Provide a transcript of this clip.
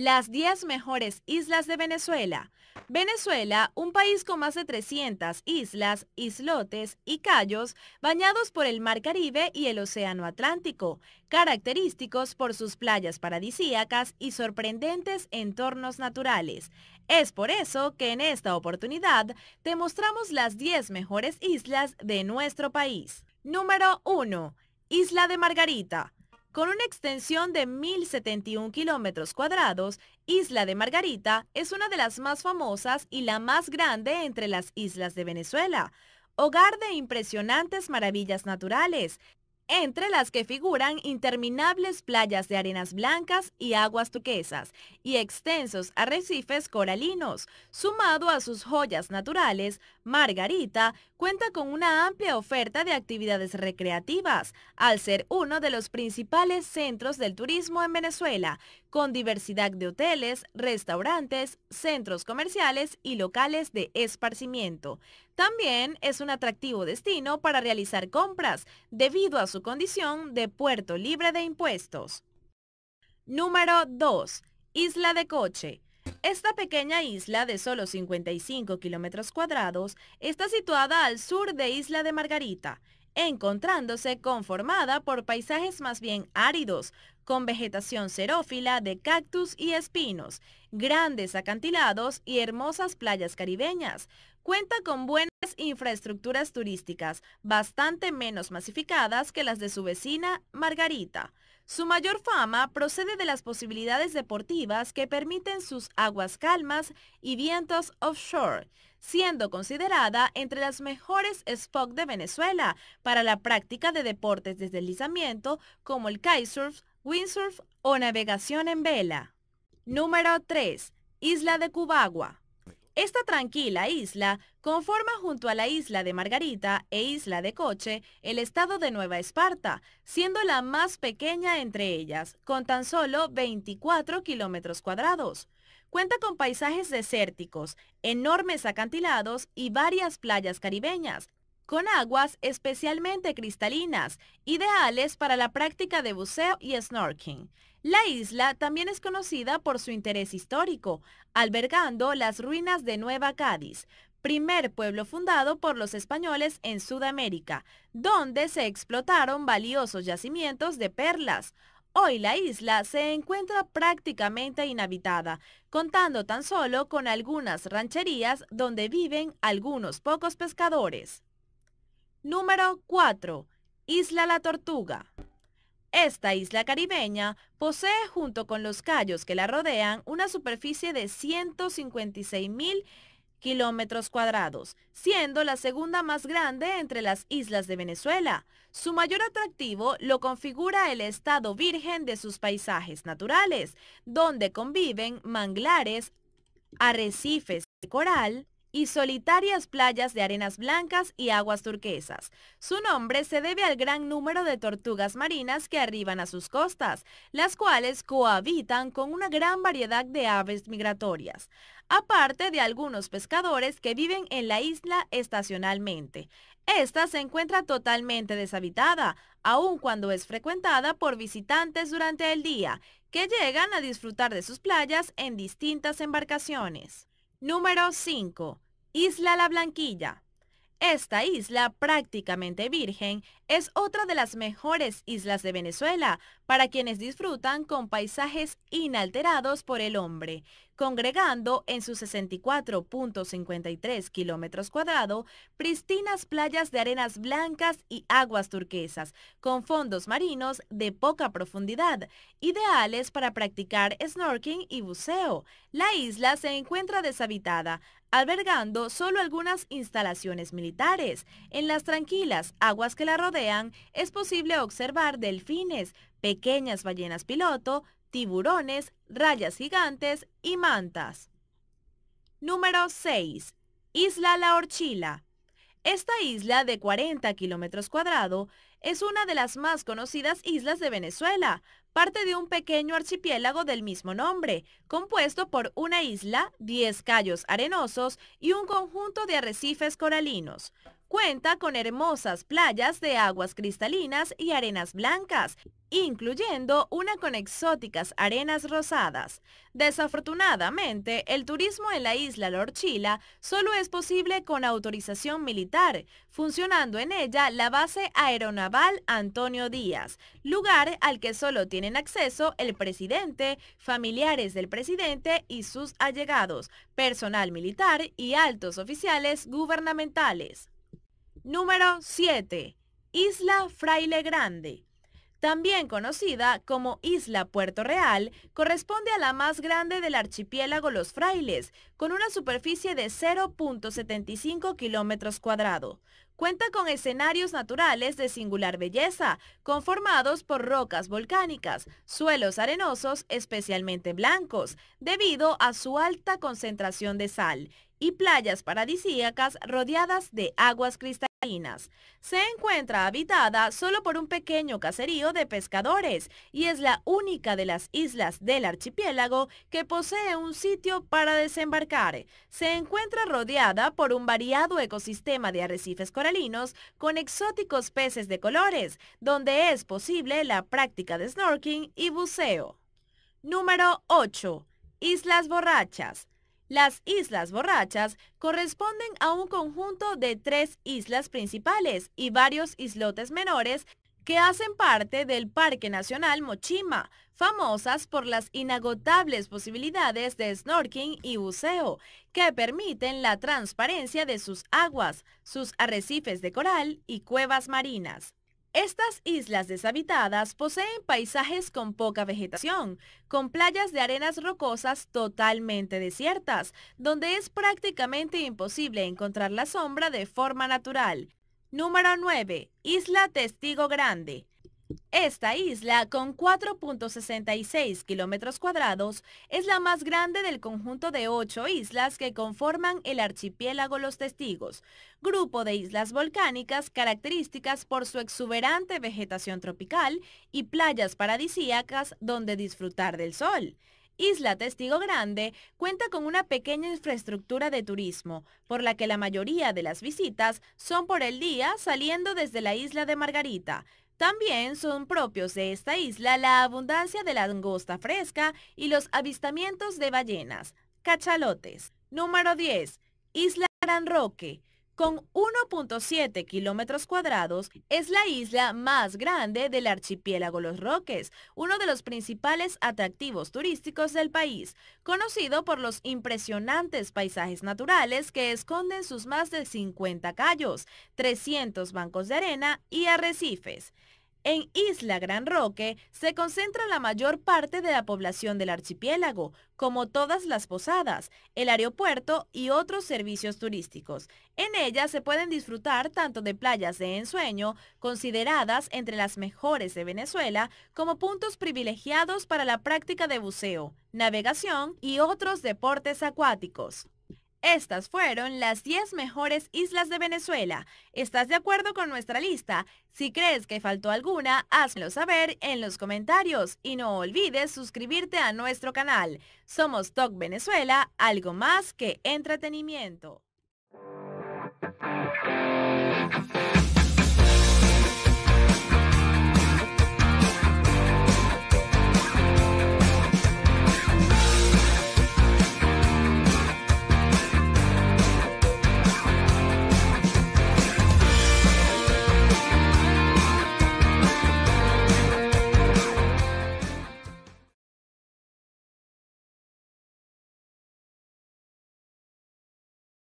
las 10 mejores islas de Venezuela. Venezuela, un país con más de 300 islas, islotes y callos bañados por el Mar Caribe y el Océano Atlántico, característicos por sus playas paradisíacas y sorprendentes entornos naturales. Es por eso que en esta oportunidad te mostramos las 10 mejores islas de nuestro país. Número 1. Isla de Margarita. Con una extensión de 1.071 kilómetros cuadrados, Isla de Margarita es una de las más famosas y la más grande entre las islas de Venezuela. Hogar de impresionantes maravillas naturales, entre las que figuran interminables playas de arenas blancas y aguas turquesas y extensos arrecifes coralinos. Sumado a sus joyas naturales, Margarita cuenta con una amplia oferta de actividades recreativas, al ser uno de los principales centros del turismo en Venezuela, con diversidad de hoteles, restaurantes, centros comerciales y locales de esparcimiento. También es un atractivo destino para realizar compras debido a su condición de puerto libre de impuestos. Número 2. Isla de Coche. Esta pequeña isla de solo 55 kilómetros cuadrados está situada al sur de Isla de Margarita encontrándose conformada por paisajes más bien áridos, con vegetación xerófila de cactus y espinos, grandes acantilados y hermosas playas caribeñas. Cuenta con buenas infraestructuras turísticas, bastante menos masificadas que las de su vecina Margarita. Su mayor fama procede de las posibilidades deportivas que permiten sus aguas calmas y vientos offshore, siendo considerada entre las mejores spots de Venezuela para la práctica de deportes de deslizamiento como el kitesurf, windsurf o navegación en vela. Número 3. Isla de Cubagua. Esta tranquila isla conforma junto a la isla de Margarita e isla de Coche el estado de Nueva Esparta, siendo la más pequeña entre ellas, con tan solo 24 kilómetros cuadrados. Cuenta con paisajes desérticos, enormes acantilados y varias playas caribeñas, con aguas especialmente cristalinas, ideales para la práctica de buceo y snorkeling. La isla también es conocida por su interés histórico, albergando las ruinas de Nueva Cádiz, primer pueblo fundado por los españoles en Sudamérica, donde se explotaron valiosos yacimientos de perlas. Hoy la isla se encuentra prácticamente inhabitada, contando tan solo con algunas rancherías donde viven algunos pocos pescadores. Número 4. Isla La Tortuga. Esta isla caribeña posee junto con los callos que la rodean una superficie de 156.000 kilómetros cuadrados, siendo la segunda más grande entre las islas de Venezuela. Su mayor atractivo lo configura el estado virgen de sus paisajes naturales, donde conviven manglares, arrecifes de coral, y solitarias playas de arenas blancas y aguas turquesas. Su nombre se debe al gran número de tortugas marinas que arriban a sus costas, las cuales cohabitan con una gran variedad de aves migratorias, aparte de algunos pescadores que viven en la isla estacionalmente. Esta se encuentra totalmente deshabitada, aun cuando es frecuentada por visitantes durante el día, que llegan a disfrutar de sus playas en distintas embarcaciones. Número 5. Isla La Blanquilla. Esta isla prácticamente virgen es otra de las mejores islas de Venezuela para quienes disfrutan con paisajes inalterados por el hombre, congregando en sus 64.53 kilómetros cuadrados pristinas playas de arenas blancas y aguas turquesas, con fondos marinos de poca profundidad, ideales para practicar snorkeling y buceo. La isla se encuentra deshabitada, albergando solo algunas instalaciones militares. En las tranquilas aguas que la rodean, es posible observar delfines, pequeñas ballenas piloto, tiburones, rayas gigantes y mantas. Número 6. Isla La Orchila. Esta isla de 40 kilómetros cuadrados es una de las más conocidas islas de Venezuela, parte de un pequeño archipiélago del mismo nombre, compuesto por una isla, 10 callos arenosos y un conjunto de arrecifes coralinos. Cuenta con hermosas playas de aguas cristalinas y arenas blancas, incluyendo una con exóticas arenas rosadas. Desafortunadamente, el turismo en la isla Lorchila solo es posible con autorización militar, funcionando en ella la base aeronaval Antonio Díaz, lugar al que solo tienen acceso el presidente, familiares del presidente y sus allegados, personal militar y altos oficiales gubernamentales. Número 7. Isla Fraile Grande. También conocida como Isla Puerto Real, corresponde a la más grande del archipiélago Los Frailes, con una superficie de 0.75 kilómetros cuadrados. Cuenta con escenarios naturales de singular belleza, conformados por rocas volcánicas, suelos arenosos especialmente blancos, debido a su alta concentración de sal, y playas paradisíacas rodeadas de aguas cristalinas. Se encuentra habitada solo por un pequeño caserío de pescadores y es la única de las islas del archipiélago que posee un sitio para desembarcar. Se encuentra rodeada por un variado ecosistema de arrecifes coralinos con exóticos peces de colores, donde es posible la práctica de snorkeling y buceo. Número 8. Islas Borrachas. Las Islas Borrachas corresponden a un conjunto de tres islas principales y varios islotes menores que hacen parte del Parque Nacional Mochima, famosas por las inagotables posibilidades de snorkeling y buceo, que permiten la transparencia de sus aguas, sus arrecifes de coral y cuevas marinas. Estas islas deshabitadas poseen paisajes con poca vegetación, con playas de arenas rocosas totalmente desiertas, donde es prácticamente imposible encontrar la sombra de forma natural. Número 9. Isla Testigo Grande. Esta isla, con 4.66 kilómetros cuadrados, es la más grande del conjunto de ocho islas que conforman el archipiélago Los Testigos, grupo de islas volcánicas características por su exuberante vegetación tropical y playas paradisíacas donde disfrutar del sol. Isla Testigo Grande cuenta con una pequeña infraestructura de turismo, por la que la mayoría de las visitas son por el día saliendo desde la isla de Margarita, también son propios de esta isla la abundancia de la langosta fresca y los avistamientos de ballenas, cachalotes. Número 10. Isla Gran Roque. Con 1.7 kilómetros cuadrados, es la isla más grande del archipiélago Los Roques, uno de los principales atractivos turísticos del país, conocido por los impresionantes paisajes naturales que esconden sus más de 50 callos, 300 bancos de arena y arrecifes. En Isla Gran Roque se concentra la mayor parte de la población del archipiélago, como todas las posadas, el aeropuerto y otros servicios turísticos. En ella se pueden disfrutar tanto de playas de ensueño, consideradas entre las mejores de Venezuela, como puntos privilegiados para la práctica de buceo, navegación y otros deportes acuáticos. Estas fueron las 10 mejores islas de Venezuela. ¿Estás de acuerdo con nuestra lista? Si crees que faltó alguna, házmelo saber en los comentarios y no olvides suscribirte a nuestro canal. Somos Talk Venezuela, algo más que entretenimiento.